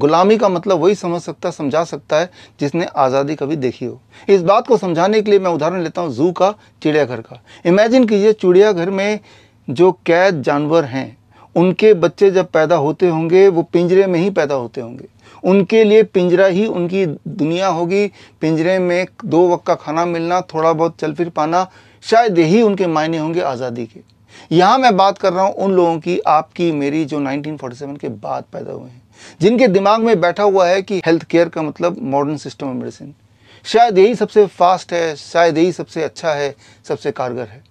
गुलामी का मतलब वही समझ सकता समझा सकता है जिसने आज़ादी कभी देखी हो इस बात को समझाने के लिए मैं उदाहरण लेता हूँ जू का चिड़ियाघर का इमेजिन कीजिए चिड़ियाघर में जो कैद जानवर हैं उनके बच्चे जब पैदा होते होंगे वो पिंजरे में ही पैदा होते होंगे उनके लिए पिंजरा ही उनकी दुनिया होगी पिंजरे में दो वक्त का खाना मिलना थोड़ा बहुत चल फिर पाना शायद यही उनके मायने होंगे आज़ादी के यहां मैं बात कर रहा हूं उन लोगों की आपकी मेरी जो 1947 के बाद पैदा हुए हैं जिनके दिमाग में बैठा हुआ है कि हेल्थ केयर का मतलब मॉडर्न सिस्टम ऑफ मेडिसिन शायद यही सबसे फास्ट है शायद यही सबसे अच्छा है सबसे कारगर है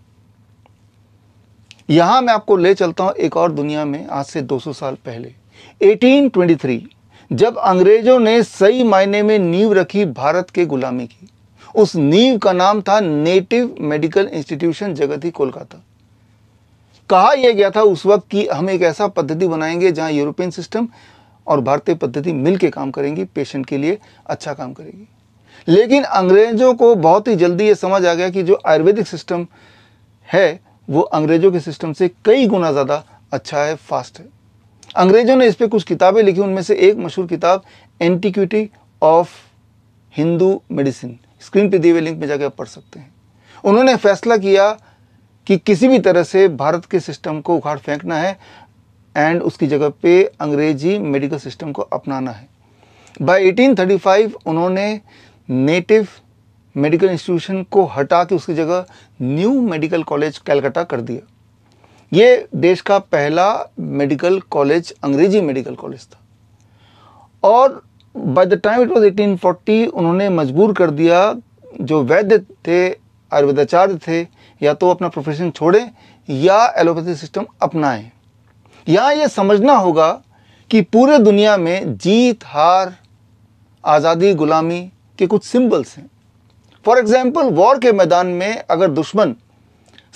यहां मैं आपको ले चलता हूं एक और दुनिया में आज से 200 साल पहले 1823 जब अंग्रेजों ने सही मायने में नींव रखी भारत के गुलामी की उस नींव का नाम था नेटिव मेडिकल इंस्टीट्यूशन जगत ही कोलकाता कहा यह गया था उस वक्त कि हम एक ऐसा पद्धति बनाएंगे जहां यूरोपियन सिस्टम और भारतीय पद्धति मिलकर काम करेंगी पेशेंट के लिए अच्छा काम करेगी लेकिन अंग्रेजों को बहुत ही जल्दी ये समझ आ गया कि जो आयुर्वेदिक सिस्टम है वो अंग्रेजों के सिस्टम से कई गुना ज़्यादा अच्छा है फास्ट है अंग्रेजों ने इस पर कुछ किताबें लिखी उनमें से एक मशहूर किताब antiquity of Hindu medicine screen पे दिए हुए लिंक में जाकर आप पढ़ सकते हैं उन्होंने फैसला किया कि किसी भी तरह से भारत के सिस्टम को उखाड़ फेंकना है एंड उसकी जगह पे अंग्रेजी मेडिकल सिस्टम को अपनाना है बाय 1835 उन्होंने नेटिव मेडिकल इंस्टीट्यूशन को हटा के उसकी जगह न्यू मेडिकल कॉलेज कैलकाटा कर दिया ये देश का पहला मेडिकल कॉलेज अंग्रेजी मेडिकल कॉलेज था और by the time it was 1840 उन्होंने मजबूर कर दिया जो वैद्य थे आयुर्वेदाचार्य थे या तो अपना प्रोफेशन छोड़ें या एलोपैथी सिस्टम अपनाएं यहाँ ये समझना होगा कि पूरे दुनिया में जीत हार आज़ादी गुलामी के कुछ सिंबल्स हैं फॉर एग्ज़ाम्पल वॉर के मैदान में अगर दुश्मन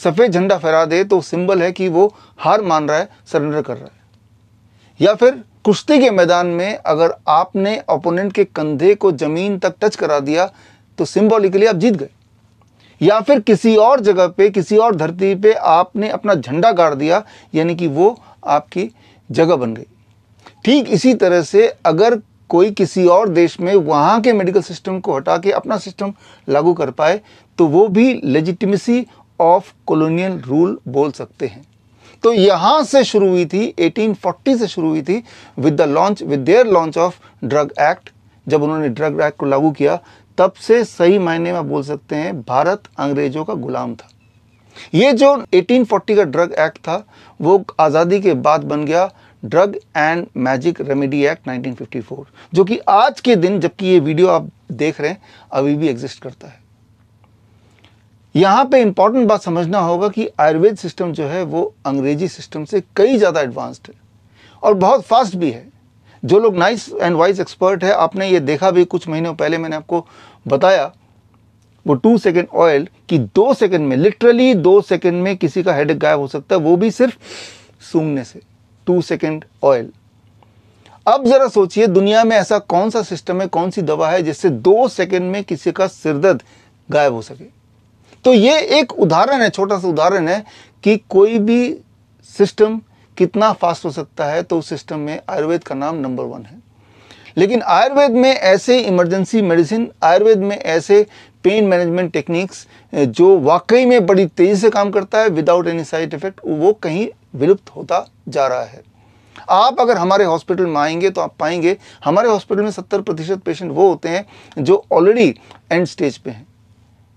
सफ़ेद झंडा फहरा दे तो सिंबल है कि वो हार मान रहा है सरेंडर कर रहा है या फिर कुश्ती के मैदान में अगर आपने ओपोनेंट के कंधे को ज़मीन तक टच करा दिया तो सिंबॉलिकली आप जीत गए या फिर किसी और जगह पे किसी और धरती पे आपने अपना झंडा गाड़ दिया यानी कि वो आपकी जगह बन गई ठीक इसी तरह से अगर कोई किसी और देश में वहाँ के मेडिकल सिस्टम को हटा के अपना सिस्टम लागू कर पाए तो वो भी लेजिटिमेसी ऑफ कॉलोनियल रूल बोल सकते हैं तो यहाँ से शुरू हुई थी 1840 से शुरू हुई थी with the launch with their launch of drug act जब उन्होंने ड्रग एक्ट को लागू किया तब से सही मायने में बोल सकते हैं भारत अंग्रेजों का गुलाम था ये जो 1840 का ड्रग एक्ट था वो आज़ादी के बाद बन गया drug and magic remedy act 1954 जो कि आज के दिन जबकि ये वीडियो आप देख रहे हैं अभी भी एग्जिस्ट करता है यहाँ पे इम्पॉर्टेंट बात समझना होगा कि आयुर्वेद सिस्टम जो है वो अंग्रेजी सिस्टम से कई ज़्यादा एडवांस्ड है और बहुत फास्ट भी है जो लोग नाइस एंड वाइज एक्सपर्ट है आपने ये देखा भी कुछ महीनों पहले मैंने आपको बताया वो टू सेकेंड ऑयल कि दो सेकेंड में लिटरली दो सेकेंड में किसी का हेड गायब हो सकता है वो भी सिर्फ सूंघने से टू सेकेंड ऑयल अब जरा सोचिए दुनिया में ऐसा कौन सा सिस्टम है कौन सी दवा है जिससे दो सेकेंड में किसी का सिरदर्द गायब हो सके तो ये एक उदाहरण है छोटा सा उदाहरण है कि कोई भी सिस्टम कितना फास्ट हो सकता है तो उस सिस्टम में आयुर्वेद का नाम नंबर वन है लेकिन आयुर्वेद में ऐसे इमरजेंसी मेडिसिन आयुर्वेद में ऐसे पेन मैनेजमेंट टेक्निक्स जो वाकई में बड़ी तेज़ी से काम करता है विदाउट एनी साइड इफ़ेक्ट वो कहीं विलुप्त होता जा रहा है आप अगर हमारे हॉस्पिटल में आएंगे तो आप पाएंगे हमारे हॉस्पिटल में सत्तर प्रतिशत पेशेंट वो होते हैं जो ऑलरेडी एंड स्टेज पे हैं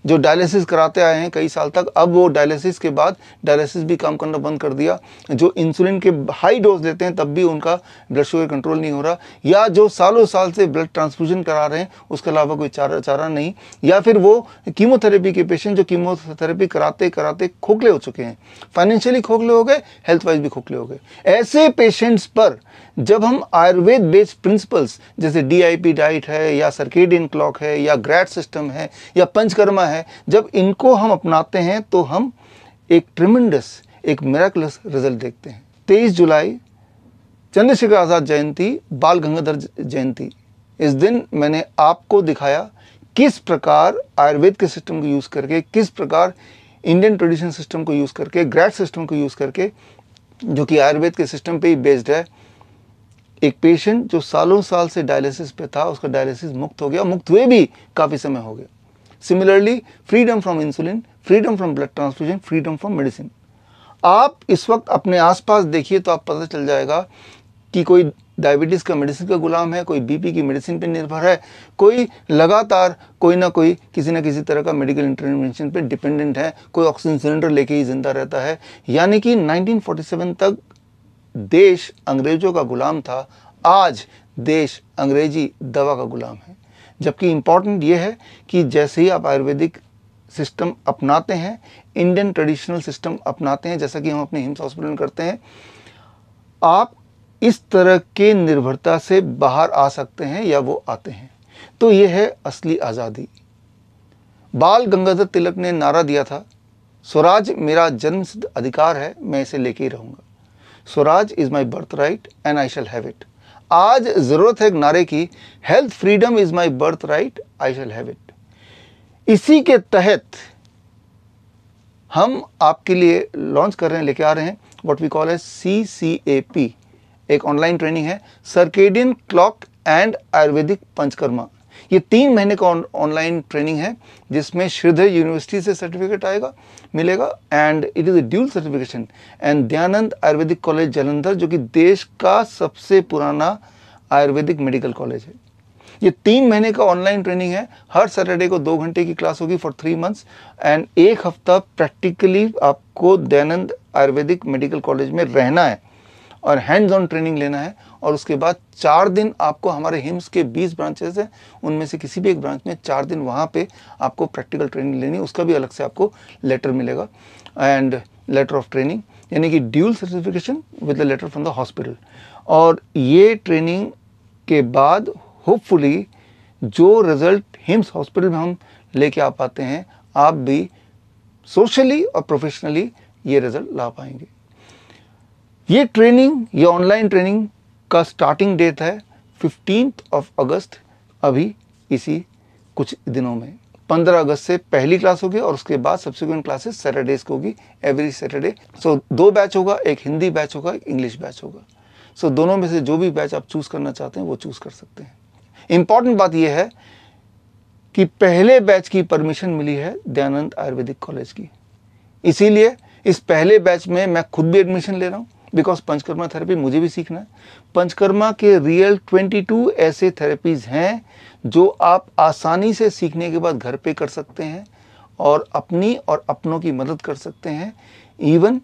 जो डायलिसिस कराते आए हैं कई साल तक अब वो डायलिसिस के बाद डायलिसिस भी काम करना बंद कर दिया जो इंसुलिन के हाई डोज लेते हैं तब भी उनका ब्लड शुगर कंट्रोल नहीं हो रहा या जो सालों साल से ब्लड ट्रांसफ्यूजन करा रहे हैं उसके अलावा कोई चारा चारा नहीं या फिर वो कीमोथेरेपी के पेशेंट जो कीमोथेरेपी कराते कराते खोखले हो चुके हैं फाइनेंशियली खोखले हो गए हेल्थ वाइज भी खोखले हो गए ऐसे पेशेंट्स पर जब हम आयुर्वेद बेस्ड प्रिंसिपल्स जैसे डी डाइट है या सर्किड क्लॉक है या ग्रैड सिस्टम है या पंचकर्मा है है जब इनको हम अपनाते हैं तो हम एक ट्रिमेंडस एक मेराकुलस रिजल्ट देखते हैं तेईस जुलाई चंद्रशेखर आज़ाद जयंती बाल गंगाधर जयंती इस दिन मैंने आपको दिखाया किस प्रकार आयुर्वेद के सिस्टम को यूज़ करके किस प्रकार इंडियन ट्रेडिशन सिस्टम को यूज़ करके ग्रैड सिस्टम को यूज़ करके जो कि आयुर्वेद के सिस्टम पे ही बेस्ड है एक पेशेंट जो सालों साल से डायलिसिस पे था उसका डायलिसिस मुक्त हो गया मुक्त हुए भी काफ़ी समय हो गया similarly freedom from insulin freedom from blood transfusion freedom from medicine आप इस वक्त अपने आसपास देखिए तो आप पता चल जाएगा कि कोई डायबिटीज़ का मेडिसिन का गुलाम है कोई बीपी की मेडिसिन पर निर्भर है कोई लगातार कोई ना कोई किसी ना किसी तरह का मेडिकल इंटरवेंशन पे डिपेंडेंट है कोई ऑक्सीजन सिलेंडर लेके ही ज़िंदा रहता है यानी कि 1947 तक देश अंग्रेज़ों का गुलाम था आज देश अंग्रेजी दवा का गुलाम है जबकि इम्पॉर्टेंट ये है कि जैसे ही आप आयुर्वेदिक सिस्टम अपनाते हैं इंडियन ट्रेडिशनल सिस्टम अपनाते हैं जैसा कि हम अपने हिम्स हॉस्पिटल में करते हैं आप इस तरह के निर्भरता से बाहर आ सकते हैं या वो आते हैं तो ये है असली आज़ादी बाल गंगाधर तिलक ने नारा दिया था स्वराज मेरा जन्म अधिकार है मैं इसे लेके ही रहूँगा swaraj is my birth right and I shall have it आज ज़रूरत है एक नारे की health freedom is my birth right I shall have it इसी के तहत हम आपके लिए लॉन्च कर रहे हैं लेके आ रहे हैं व्हाट वी कॉल है सी सी ए पी एक ऑनलाइन ट्रेनिंग है circadian clock and Ayurvedic panchakarma ये तीन महीने का ऑनलाइन ट्रेनिंग है जिसमें श्रीधर यूनिवर्सिटी से सर्टिफिकेट आएगा मिलेगा and it is a dual certification and Dayanand Ayurvedic college Jalandhar जो कि देश का सबसे पुराना आयुर्वेदिक मेडिकल कॉलेज है ये तीन महीने का ऑनलाइन ट्रेनिंग है हर सैटरडे को दो घंटे की क्लास होगी फॉर थ्री मंथ्स एंड एक हफ्ता प्रैक्टिकली आपको दयानंद आयुर्वेदिक मेडिकल कॉलेज में रहना है और हैंड्स ऑन ट्रेनिंग लेना है और उसके बाद चार दिन आपको हमारे हिम्स के 20 ब्रांचेस हैं उनमें से किसी भी एक ब्रांच में चार दिन वहाँ पे आपको प्रैक्टिकल ट्रेनिंग लेनी है उसका भी अलग से आपको लेटर मिलेगा एंड लेटर ऑफ ट्रेनिंग यानी कि dual certification with the letter from the hospital और ये ट्रेनिंग के बाद होपफुली जो रिजल्ट हिम्स हॉस्पिटल में हम लेके आ पाते हैं आप भी सोशली और प्रोफेशनली ये रिजल्ट ला पाएंगे ये ट्रेनिंग ये ऑनलाइन ट्रेनिंग का स्टार्टिंग डेट है फिफ्टीन ऑफ अगस्त अभी इसी कुछ दिनों में 15 अगस्त से पहली क्लास होगी और उसके बाद सब्सिक्वेंट क्लासेस सैटरडेज को होगी एवरी सैटरडे सो दो बैच होगा एक हिंदी बैच होगा एक इंग्लिश बैच होगा सो so, दोनों में से जो भी बैच आप चूज़ करना चाहते हैं वो चूज़ कर सकते हैं इम्पॉर्टेंट बात यह है कि पहले बैच की परमिशन मिली है दयानंद आयुर्वेदिक कॉलेज की इसीलिए इस पहले बैच में मैं खुद भी एडमिशन ले रहा हूँ बिकॉज पंचकर्मा थेरेपी मुझे भी सीखना है पंचकर्मा के रियल 22 ऐसे थेरेपीज हैं जो आप आसानी से सीखने के बाद घर पे कर सकते हैं और अपनी और अपनों की मदद कर सकते हैं even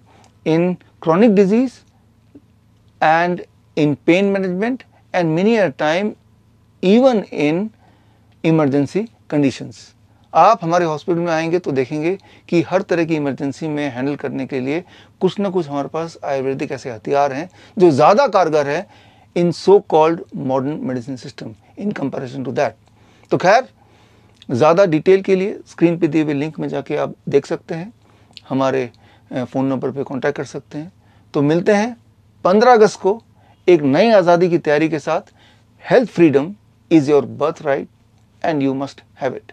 in chronic disease and in pain management and many a time even in emergency conditions आप हमारे हॉस्पिटल में आएंगे तो देखेंगे कि हर तरह की इमरजेंसी में हैंडल करने के लिए कुछ ना कुछ हमारे पास आयुर्वेदिक ऐसे हथियार हैं जो ज़्यादा कारगर है in so called modern medicine system in comparison to that तो खैर ज़्यादा डिटेल के लिए स्क्रीन पे दिए हुए लिंक में जाके आप देख सकते हैं हमारे फ़ोन नंबर पे कांटेक्ट कर सकते हैं तो मिलते हैं 15 अगस्त को एक नई आज़ादी की तैयारी के साथ health freedom is your birth right and you must have it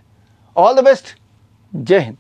All the best. Jai Hind.